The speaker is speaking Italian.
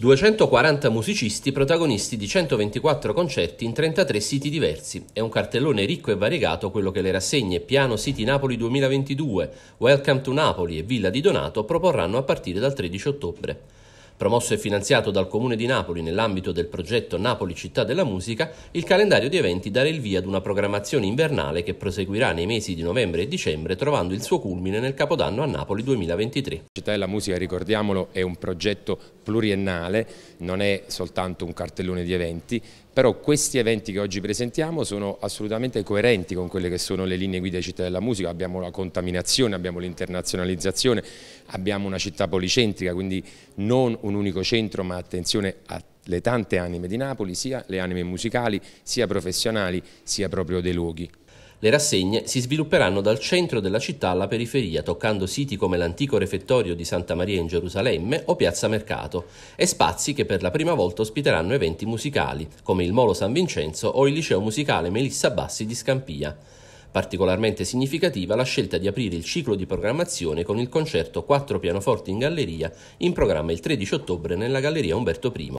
240 musicisti protagonisti di 124 concerti in 33 siti diversi. È un cartellone ricco e variegato quello che le rassegne Piano City Napoli 2022, Welcome to Napoli e Villa di Donato proporranno a partire dal 13 ottobre. Promosso e finanziato dal Comune di Napoli nell'ambito del progetto Napoli Città della Musica, il calendario di eventi darà il via ad una programmazione invernale che proseguirà nei mesi di novembre e dicembre trovando il suo culmine nel Capodanno a Napoli 2023. Città della Musica, ricordiamolo, è un progetto pluriennale, non è soltanto un cartellone di eventi, però questi eventi che oggi presentiamo sono assolutamente coerenti con quelle che sono le linee guida di città della musica, abbiamo la contaminazione, abbiamo l'internazionalizzazione, abbiamo una città policentrica, quindi non un unico centro ma attenzione alle tante anime di Napoli, sia le anime musicali, sia professionali, sia proprio dei luoghi. Le rassegne si svilupperanno dal centro della città alla periferia, toccando siti come l'antico refettorio di Santa Maria in Gerusalemme o Piazza Mercato, e spazi che per la prima volta ospiteranno eventi musicali, come il Molo San Vincenzo o il liceo musicale Melissa Bassi di Scampia. Particolarmente significativa la scelta di aprire il ciclo di programmazione con il concerto Quattro pianoforti in galleria, in programma il 13 ottobre nella Galleria Umberto I.